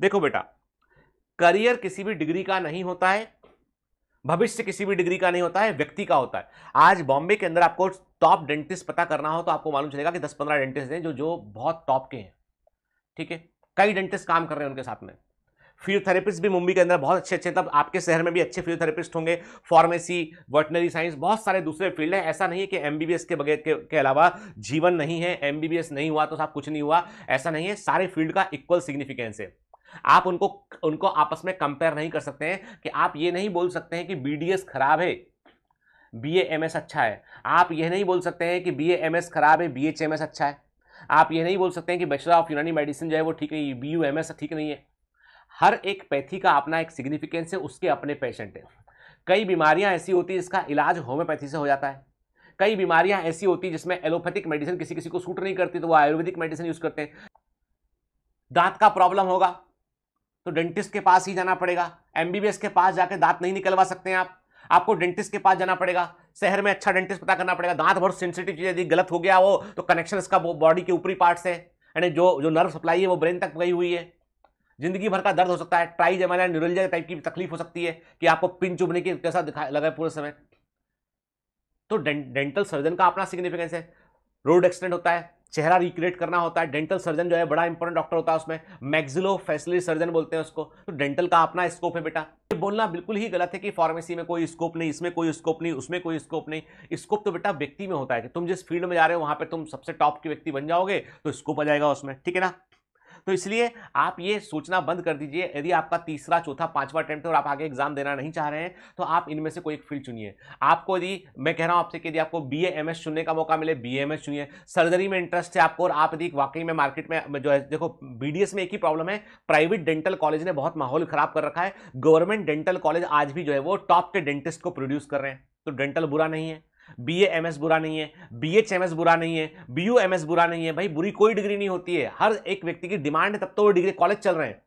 देखो बेटा करियर किसी भी डिग्री का नहीं होता है भविष्य किसी भी डिग्री का नहीं होता है व्यक्ति का होता है आज बॉम्बे के अंदर आपको टॉप डेंटिस्ट पता करना हो तो आपको मालूम चलेगा कि दस पंद्रह डेंटिस्ट हैं जो जो बहुत टॉप के हैं ठीक है कई डेंटिस्ट काम कर रहे हैं उनके साथ में फिजियोथेरेपिस्ट भी मुंबई के अंदर बहुत अच्छे अच्छे तब आपके शहर में भी अच्छे फिजियोथेरेपिस्ट होंगे फार्मेसी वर्टनरी साइंस बहुत सारे दूसरे फील्ड हैं ऐसा नहीं है कि एम के बगैर के, के अलावा जीवन नहीं है एम नहीं हुआ तो साहब कुछ नहीं हुआ ऐसा नहीं है सारे फील्ड का इक्वल सिग्निफिकेंस है आप उनको उनको आपस में कंपेयर नहीं कर सकते हैं कि आप ये नहीं बोल सकते हैं कि बी खराब है बी अच्छा है आप यह नहीं बोल सकते हैं कि बी खराब है बी अच्छा है आप ये नहीं बोल सकते हैं कि बैचलर ऑफ यूनानी मेडिसिन जो है वो ठीक नहीं है बी यू ठीक नहीं है हर एक पैथी का अपना एक सिग्निफिकेंस है उसके अपने पेशेंट हैं कई बीमारियां ऐसी होती हैं जिसका इलाज होम्योपैथी से हो जाता है कई बीमारियां ऐसी होती हैं जिसमें एलोपैथिक मेडिसिन किसी किसी को सूट नहीं करती तो वो आयुर्वेदिक मेडिसिन यूज़ करते हैं दांत का प्रॉब्लम होगा तो डेंटिस्ट के पास ही जाना पड़ेगा एमबीबीएस के पास जाकर दांत नहीं निकलवा सकते हैं आप आपको डेंटिस्ट के पास जाना पड़ेगा शहर में अच्छा डेंटिस्ट पता करना पड़ेगा दांत बहुत सेंसिटिव चीज़ यदि गलत हो गया वो तो कनेक्शन इसका बॉडी के ऊपरी पार्ट से यानी जो जो नर्व सप्लाई है वो ब्रेन तक गई हुई है जिंदगी भर का दर्द हो सकता है ट्राई जमाना न्यूरोजिया टाइप की तकलीफ हो सकती है कि आपको पिन चुभने की कैसा दिखा लगा पूरे समय तो डेंटल सर्जन का अपना सिग्निफिकेंस है रोड एक्सीडेंट होता है चेहरा रिक्रिएट करना होता है डेंटल सर्जन जो है बड़ा इंपॉर्टेंट डॉक्टर होता है उसमें मैग्जिलो फैसिलिटी सर्जन बोलते हैं उसको तो डेंटल का अपना स्कोप है बेटा ये बोलना बिल्कुल ही गलत है कि फार्मेसी में कोई स्कोप नहीं इसमें कोई स्कोप नहीं उसमें कोई स्कोप नहीं स्कोप तो बेटा व्यक्ति में होता है कि तुम जिस फील्ड में जा रहे हो वहाँ पर तुम सबसे टॉप के व्यक्ति बन जाओगे तो स्कोप आ जाएगा उसमें ठीक है ना तो इसलिए आप ये सोचना बंद कर दीजिए यदि आपका तीसरा चौथा पांचवा अटैम्प्ट है और आप आगे एग्जाम देना नहीं चाह रहे हैं तो आप इनमें से कोई एक फील्ड चुनिए आपको यदि मैं कह रहा हूँ आपसे कि यदि आपको बी एम एस चुनने का मौका मिले बी एम एस चुनिए सर्जरी में इंटरेस्ट है आपको और आप यदि वाकई में मार्केट में जो है देखो बी डी एस में एक ही प्रॉब्लम है प्राइवेट डेंटल कॉलेज ने बहुत माहौल खराब कर रखा है गवर्नमेंट डेंटल कॉलेज आज भी जो है वो टॉप के डेंटिस्ट को प्रोड्यूस कर रहे हैं तो डेंटल बुरा नहीं है बी एम एस बुरा नहीं है बी एच एम एस बुरा नहीं है बी यू एम एस बुरा नहीं है भाई बुरी कोई डिग्री नहीं होती है हर एक व्यक्ति की डिमांड है तब तो वो डिग्री कॉलेज चल रहे हैं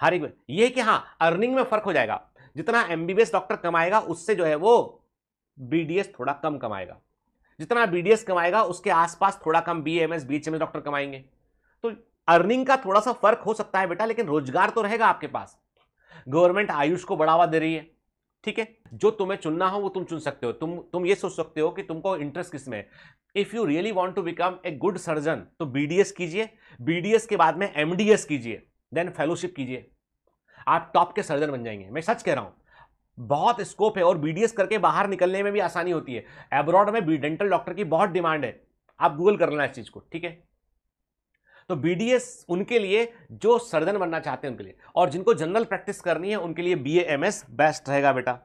हर एक ये कि हाँ अर्निंग में फर्क हो जाएगा जितना M B B S doctor कमाएगा उससे जो है वो बी डी एस थोड़ा कम कमाएगा जितना बी डी एस कमाएगा उसके आसपास थोड़ा कम B M S B H M S doctor कमाएंगे तो अर्निंग का थोड़ा सा फर्क हो सकता है बेटा लेकिन रोजगार तो रहेगा आपके पास गवर्नमेंट आयुष को बढ़ावा दे रही है ठीक है जो तुम्हें चुनना हो वो तुम चुन सकते हो तुम तुम ये सोच सकते हो कि तुमको इंटरेस्ट किस में है if you really want to become a good surgeon तो बी कीजिए बी के बाद में एम कीजिए देन फेलोशिप कीजिए आप टॉप के सर्जन बन जाएंगे मैं सच कह रहा हूँ बहुत स्कोप है और बी करके बाहर निकलने में भी आसानी होती है एब्रॉड में डेंटल डॉक्टर की बहुत डिमांड है आप गूगल कर लेना इस चीज़ को ठीक है तो बीडीएस उनके लिए जो सर्जन बनना चाहते हैं उनके लिए और जिनको जनरल प्रैक्टिस करनी है उनके लिए बी एम एस बेस्ट रहेगा बेटा